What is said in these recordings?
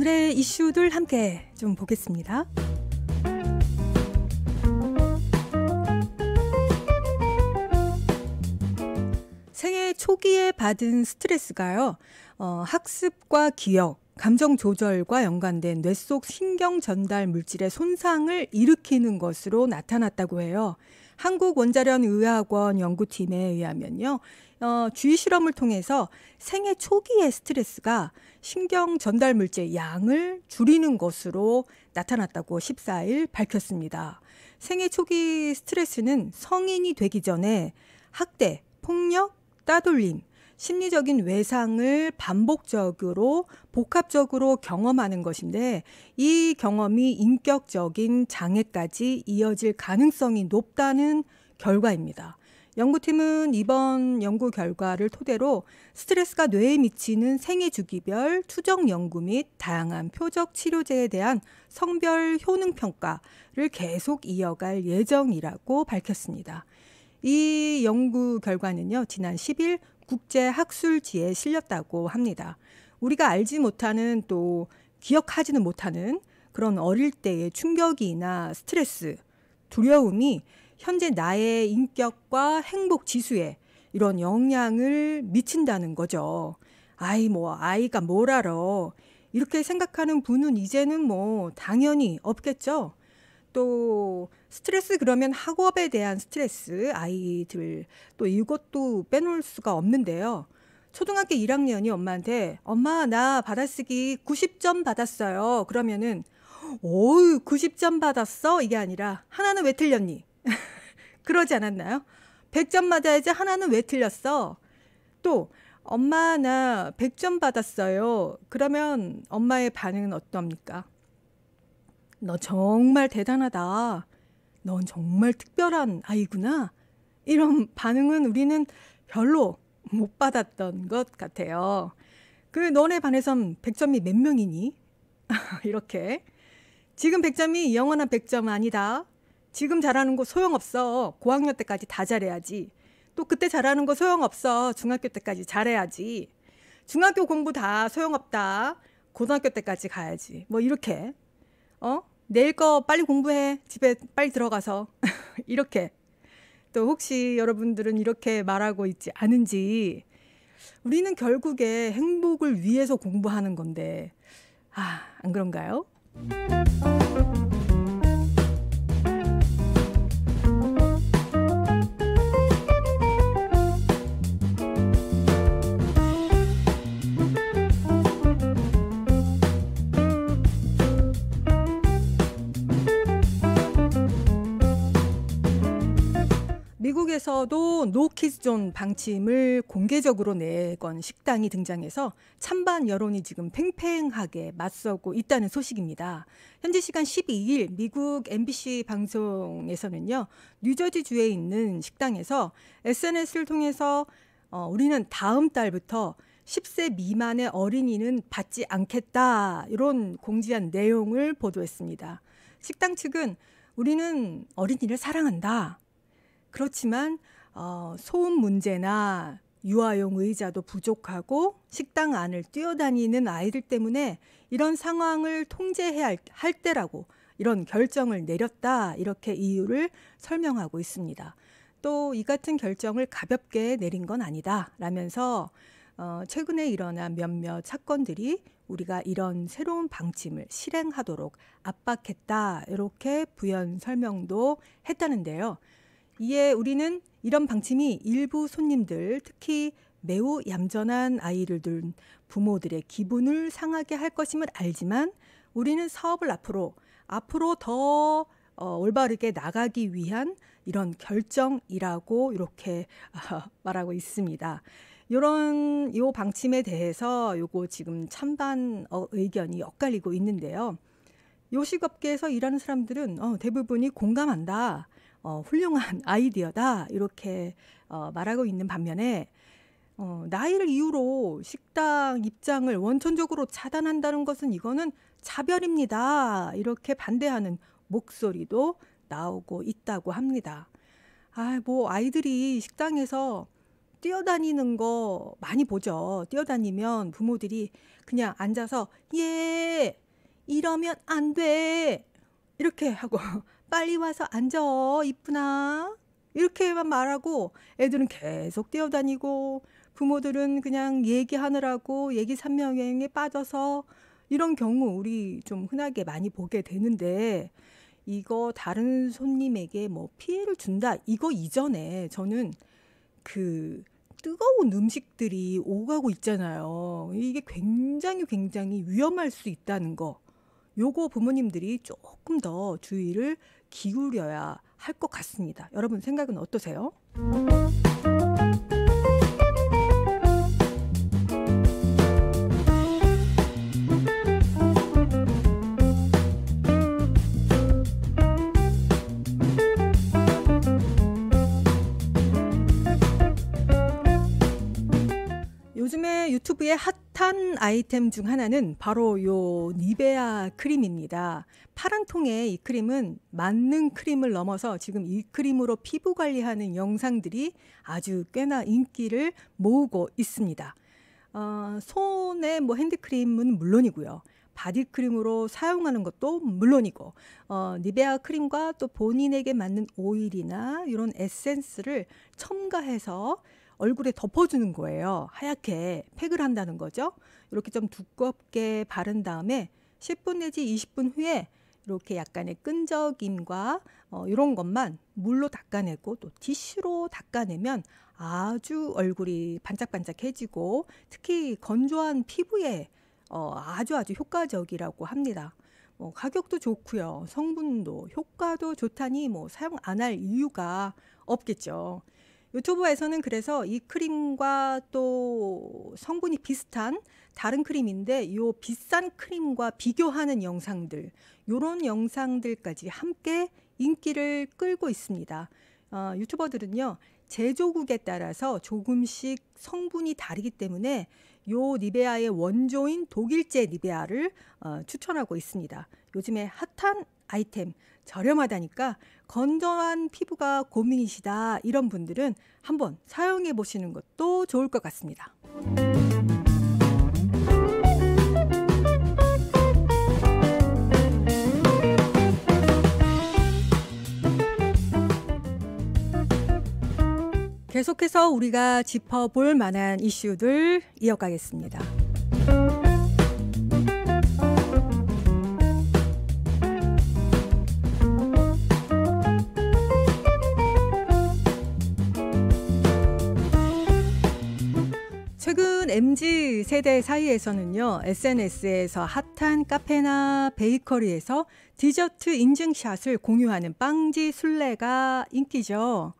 오늘의 이슈들 함께 좀 보겠습니다. 생애 초기에 받은 스트레스가요, 어, 학습과 기억, 감정 조절과 연관된 뇌 속 신경 전달 물질의 손상을 일으키는 것으로 나타났다고 해요. 한국원자력의학원 연구팀에 의하면요. 어, 주의 실험을 통해서 생애 초기의 스트레스가 신경 전달 물질 양을 줄이는 것으로 나타났다고 14일 밝혔습니다. 생애 초기 스트레스는 성인이 되기 전에 학대, 폭력, 따돌림, 심리적인 외상을 반복적으로 복합적으로 경험하는 것인데 이 경험이 인격적인 장애까지 이어질 가능성이 높다는 결과입니다. 연구팀은 이번 연구 결과를 토대로 스트레스가 뇌에 미치는 생애 주기별 추정 연구 및 다양한 표적 치료제에 대한 성별 효능 평가를 계속 이어갈 예정이라고 밝혔습니다. 이 연구 결과는요, 지난 10일 국제 학술지에 실렸다고 합니다. 우리가 알지 못하는 또 기억하지는 못하는 그런 어릴 때의 충격이나 스트레스, 두려움이 현재 나의 인격과 행복 지수에 이런 영향을 미친다는 거죠. 아이 뭐 아이가 뭘 알아. 이렇게 생각하는 분은 이제는 뭐 당연히 없겠죠. 또 스트레스 그러면 학업에 대한 스트레스 아이들 또 이것도 빼놓을 수가 없는데요. 초등학교 1학년이 엄마한테 엄마 나 받아쓰기 90점 받았어요. 그러면은 오우 90점 받았어 이게 아니라 하나는 왜 틀렸니? 그러지 않았나요? 100점 맞아야지 하나는 왜 틀렸어? 또 엄마 나 100점 받았어요. 그러면 엄마의 반응은 어떻습니까 너 정말 대단하다. 넌 정말 특별한 아이구나. 이런 반응은 우리는 별로 못 받았던 것 같아요. 그 너네 반에선 100점이 몇 명이니? 이렇게. 지금 100점이 영원한 100점 아니다. 지금 잘하는 거 소용없어. 고학년 때까지 다 잘해야지. 또 그때 잘하는 거 소용없어. 중학교 때까지 잘해야지. 중학교 공부 다 소용없다. 고등학교 때까지 가야지. 뭐 이렇게. 어? 내일 거 빨리 공부해. 집에 빨리 들어가서. 이렇게. 또 혹시 여러분들은 이렇게 말하고 있지 않은지 우리는 결국에 행복을 위해서 공부하는 건데, 아, 안 그런가요? 미국에서도 노키즈존 방침을 공개적으로 내건 식당이 등장해서 찬반 여론이 지금 팽팽하게 맞서고 있다는 소식입니다. 현재 시간 12일 미국 MBC 방송에서는요, 뉴저지 주에 있는 식당에서 SNS를 통해서 어, 우리는 다음 달부터 10세 미만의 어린이는 받지 않겠다 이런 공지한 내용을 보도했습니다. 식당 측은 우리는 어린이를 사랑한다. 그렇지만 어, 소음 문제나 유아용 의자도 부족하고 식당 안을 뛰어다니는 아이들 때문에 이런 상황을 통제해야 할 때라고 이런 결정을 내렸다 이렇게 이유를 설명하고 있습니다. 또 이 같은 결정을 가볍게 내린 건 아니다 라면서 어, 최근에 일어난 몇몇 사건들이 우리가 이런 새로운 방침을 실행하도록 압박했다 이렇게 부연 설명도 했다는데요. 이에 우리는 이런 방침이 일부 손님들, 특히 매우 얌전한 아이를 둔 부모들의 기분을 상하게 할 것임을 알지만 우리는 사업을 앞으로 앞으로 더 어, 올바르게 나가기 위한 이런 결정이라고 이렇게 어, 말하고 있습니다. 이런 요 방침에 대해서 요거 지금 찬반 어, 의견이 엇갈리고 있는데요. 요식업계에서 일하는 사람들은 어, 대부분이 공감한다. 어, 훌륭한 아이디어다 이렇게 어, 말하고 있는 반면에 어, 나이를 이유로 식당 입장을 원천적으로 차단한다는 것은 이거는 차별입니다. 이렇게 반대하는 목소리도 나오고 있다고 합니다. 아, 뭐 아이들이 식당에서 뛰어다니는 거 많이 보죠. 뛰어다니면 부모들이 그냥 앉아서 예 이러면 안 돼. 이렇게 하고 빨리 와서 앉아, 이쁘나? 이렇게만 말하고 애들은 계속 뛰어다니고 부모들은 그냥 얘기하느라고 얘기 삼명행에 빠져서 이런 경우 우리 좀 흔하게 많이 보게 되는데 이거 다른 손님에게 뭐 피해를 준다 이거 이전에 저는 그 뜨거운 음식들이 오가고 있잖아요. 이게 굉장히 굉장히 위험할 수 있다는 거. 요거 부모님들이 조금 더 주의를 기울여야 할 것 같습니다. 여러분 생각은 어떠세요? 요즘에 유튜브에 핫 핫한 아이템 중 하나는 바로 요 니베아 크림입니다. 파란 통의 이 크림은 만능 크림을 넘어서 지금 이 크림으로 피부 관리하는 영상들이 아주 꽤나 인기를 모으고 있습니다. 어, 손에 뭐 핸드크림은 물론이고요. 바디크림으로 사용하는 것도 물론이고 어, 니베아 크림과 또 본인에게 맞는 오일이나 이런 에센스를 첨가해서 얼굴에 덮어주는 거예요. 하얗게 팩을 한다는 거죠. 이렇게 좀 두껍게 바른 다음에 10분 내지 20분 후에 이렇게 약간의 끈적임과 어, 이런 것만 물로 닦아내고 또 티슈로 닦아내면 아주 얼굴이 반짝반짝해지고 특히 건조한 피부에 어, 아주 아주 효과적이라고 합니다. 뭐 가격도 좋고요. 성분도 효과도 좋다니 뭐 사용 안 할 이유가 없겠죠. 유튜브에서는 그래서 이 크림과 또 성분이 비슷한 다른 크림인데 요 비싼 크림과 비교하는 영상들 요런 영상들까지 함께 인기를 끌고 있습니다. 어, 유튜버들은요 제조국에 따라서 조금씩 성분이 다르기 때문에 요 니베아의 원조인 독일제 니베아를 어, 추천하고 있습니다. 요즘에 핫한 아이템 저렴하다니까 건조한 피부가 고민이시다 이런 분들은 한번 사용해 보시는 것도 좋을 것 같습니다. 계속해서 우리가 짚어볼 만한 이슈들 이어가겠습니다. 최근 MZ 세대 사이에서는요, SNS에서 핫한 카페나 베이커리에서 디저트 인증샷을 공유하는 빵지 순례가 인기죠.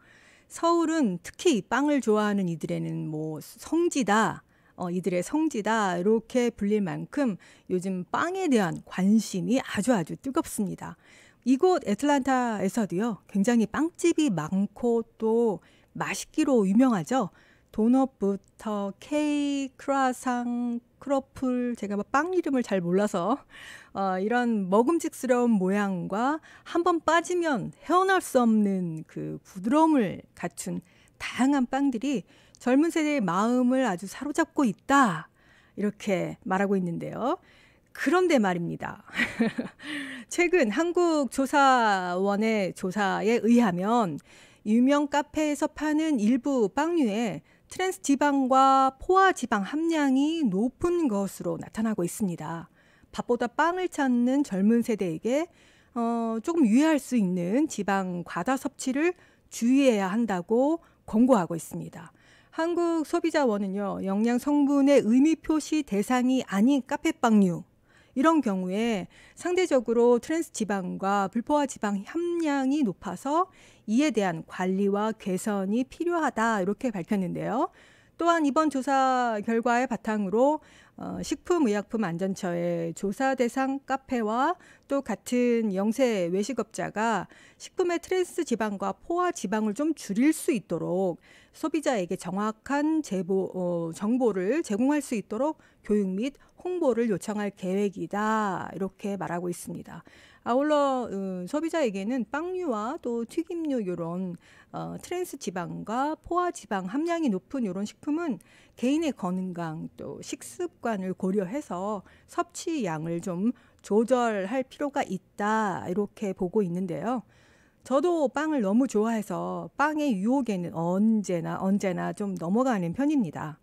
서울은 특히 빵을 좋아하는 이들에는 뭐 성지다, 어, 이들의 성지다, 이렇게 불릴 만큼 요즘 빵에 대한 관심이 아주 아주 뜨겁습니다. 이곳 애틀란타에서도요, 굉장히 빵집이 많고 또 맛있기로 유명하죠. 도넛부터 케이크, 크라상, 크로플 제가 막빵 이름을 잘 몰라서 어, 이런 먹음직스러운 모양과 한 번 빠지면 헤어날 수 없는 그 부드러움을 갖춘 다양한 빵들이 젊은 세대의 마음을 아주 사로잡고 있다 이렇게 말하고 있는데요. 그런데 말입니다. 최근 한국조사원의 조사에 의하면 유명 카페에서 파는 일부 빵류에 트랜스 지방과 포화 지방 함량이 높은 것으로 나타나고 있습니다. 밥보다 빵을 찾는 젊은 세대에게 어, 조금 유의할 수 있는 지방 과다 섭취를 주의해야 한다고 권고하고 있습니다. 한국소비자원은요, 영양 성분의 의미 표시 대상이 아닌 카페 빵류, 이런 경우에 상대적으로 트랜스 지방과 불포화 지방 함량이 높아서 이에 대한 관리와 개선이 필요하다 이렇게 밝혔는데요. 또한 이번 조사 결과의 바탕으로 어, 식품의약품안전처의 조사 대상 카페와 또 같은 영세 외식업자가 식품의 트랜스 지방과 포화 지방을 좀 줄일 수 있도록 소비자에게 정확한 제보, 어, 정보를 제공할 수 있도록 교육 및 홍보를 요청할 계획이다. 이렇게 말하고 있습니다. 아울러 음, 소비자에게는 빵류와 또 튀김류 이런 어, 트랜스 지방과 포화 지방 함량이 높은 이런 식품은 개인의 건강 또 식습관을 고려해서 섭취 양을 좀 조절할 필요가 있다 이렇게 보고 있는데요. 저도 빵을 너무 좋아해서 빵의 유혹에는 언제나 언제나 좀 넘어가는 편입니다.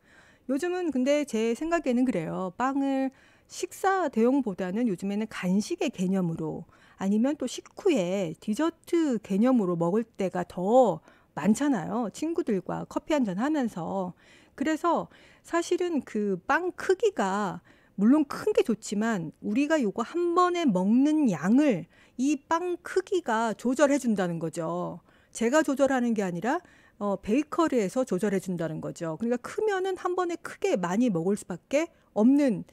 요즘은 근데 제 생각에는 그래요. 빵을 식사 대용보다는 요즘에는 간식의 개념으로 아니면 또 식후에 디저트 개념으로 먹을 때가 더 많잖아요. 친구들과 커피 한잔 하면서. 그래서 사실은 그 빵 크기가 물론 큰 게 좋지만 우리가 요거 한 번에 먹는 양을 이 빵 크기가 조절해 준다는 거죠. 제가 조절하는 게 아니라 어, 베이커리에서 조절해 준다는 거죠. 그러니까 크면은 한 번에 크게 많이 먹을 수밖에 없는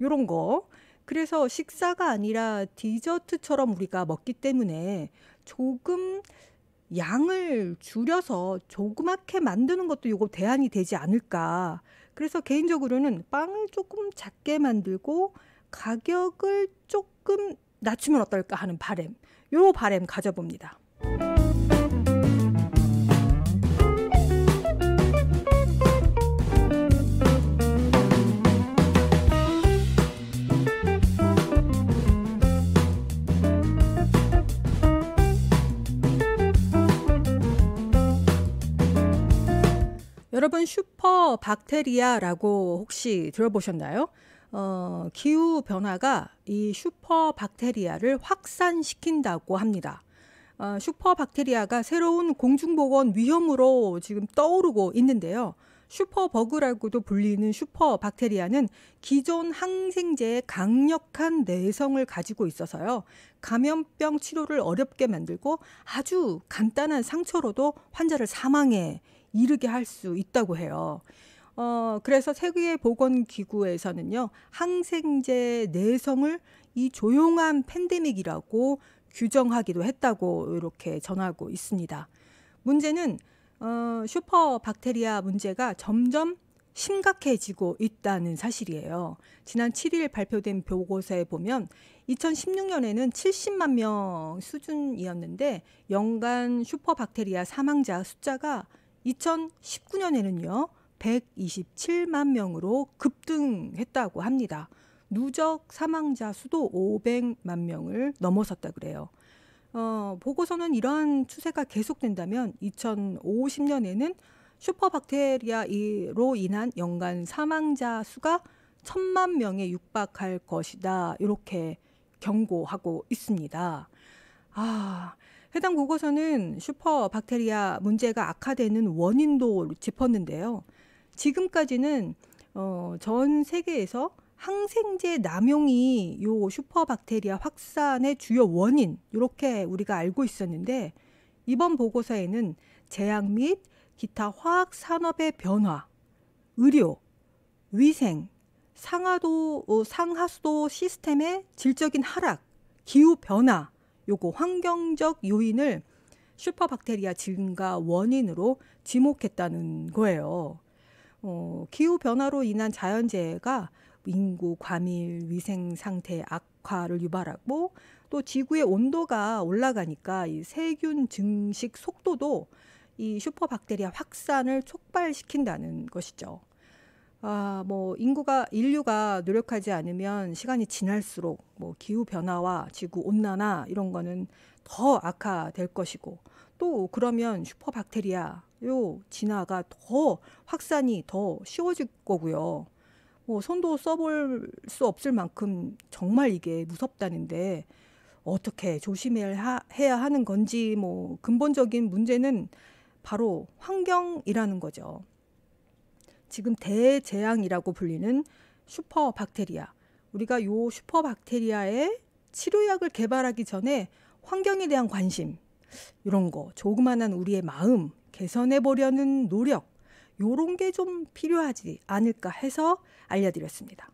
요런 거. 그래서 식사가 아니라 디저트처럼 우리가 먹기 때문에 조금 양을 줄여서 조그맣게 만드는 것도 요거 대안이 되지 않을까. 그래서 개인적으로는 빵을 조금 작게 만들고 가격을 조금 낮추면 어떨까 하는 바램, 요 바램 가져봅니다. 여러분 슈퍼 박테리아라고 혹시 들어보셨나요? 어, 기후 변화가 이 슈퍼 박테리아를 확산시킨다고 합니다. 어, 슈퍼 박테리아가 새로운 공중보건 위험으로 지금 떠오르고 있는데요. 슈퍼버그라고도 불리는 슈퍼 박테리아는 기존 항생제의 강력한 내성을 가지고 있어서요. 감염병 치료를 어렵게 만들고 아주 간단한 상처로도 환자를 사망에 이르게 할 수 있다고 해요. 어, 그래서 세계 보건 기구에서는요. 항생제 내성을 이 조용한 팬데믹이라고 규정하기도 했다고 이렇게 전하고 있습니다. 문제는 어, 슈퍼 박테리아 문제가 점점 심각해지고 있다는 사실이에요. 지난 7일 발표된 보고서에 보면 2016년에는 70만 명 수준이었는데 연간 슈퍼 박테리아 사망자 숫자가 2019년에는요. 127만 명으로 급등했다고 합니다. 누적 사망자 수도 500만 명을 넘어섰다 그래요. 어, 보고서는 이러한 추세가 계속된다면 2050년에는 슈퍼박테리아로 인한 연간 사망자 수가 천만 명에 육박할 것이다. 이렇게 경고하고 있습니다. 아, 해당 보고서는 슈퍼 박테리아 문제가 악화되는 원인도 짚었는데요. 지금까지는 어, 전 세계에서 항생제 남용이 요 슈퍼 박테리아 확산의 주요 원인 이렇게 우리가 알고 있었는데 이번 보고서에는 제약 및 기타 화학 산업의 변화, 의료, 위생, 상하도 어, 상하수도 시스템의 질적인 하락, 기후 변화 요거 환경적 요인을 슈퍼박테리아 증가 원인으로 지목했다는 거예요. 어, 기후 변화로 인한 자연재해가 인구 과밀 위생 상태 악화를 유발하고 또 지구의 온도가 올라가니까 이 세균 증식 속도도 이 슈퍼박테리아 확산을 촉발시킨다는 것이죠. 아, 뭐 인구가 인류가 노력하지 않으면 시간이 지날수록 뭐 기후 변화와 지구 온난화 이런 거는 더 악화될 것이고 또 그러면 슈퍼 박테리아 요 진화가 더 확산이 더 쉬워질 거고요. 뭐 손도 써볼 수 없을 만큼 정말 이게 무섭다는데 어떻게 조심해야 하는 건지 뭐 근본적인 문제는 바로 환경이라는 거죠. 지금 대재앙이라고 불리는 슈퍼 박테리아. 우리가 요 슈퍼 박테리아의 치료약을 개발하기 전에 환경에 대한 관심 이런 거 조그만한 우리의 마음 개선해 보려는 노력 요런 게 좀 필요하지 않을까 해서 알려드렸습니다.